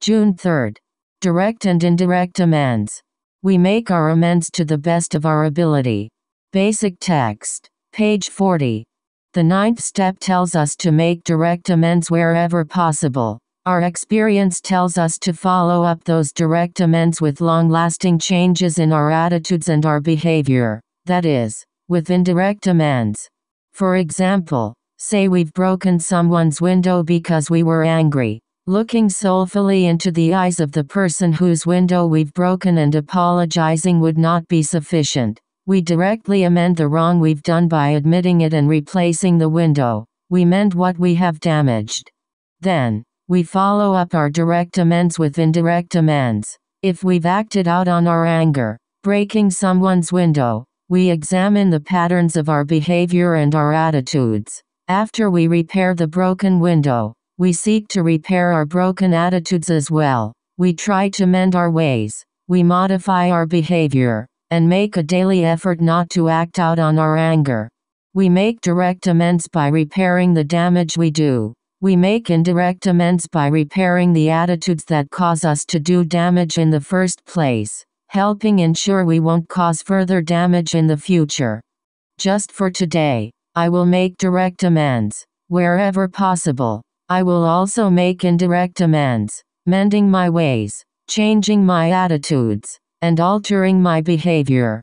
June 3rd. Direct and indirect amends. We make our amends to the best of our ability. Basic text. Page 40. The ninth step tells us to make direct amends wherever possible. Our experience tells us to follow up those direct amends with long lasting changes in our attitudes and our behavior, that is, with indirect amends. For example, say we've broken someone's window because we were angry looking soulfully into the eyes of the person whose window we've broken and apologizing would not be sufficient. We directly amend the wrong we've done by admitting it and replacing the window. We mend what we have damaged. Then, we follow up our direct amends with indirect amends. If we've acted out on our anger, breaking someone's window, we examine the patterns of our behavior and our attitudes. After we repair the broken window, we seek to repair our broken attitudes as well. We try to mend our ways. We modify our behavior and make a daily effort not to act out on our anger. We make direct amends by repairing the damage we do. We make indirect amends by repairing the attitudes that cause us to do damage in the first place, helping ensure we won't cause further damage in the future. Just for today, I will make direct amends, wherever possible. I will also make indirect amends, mending my ways, changing my attitudes, and altering my behavior.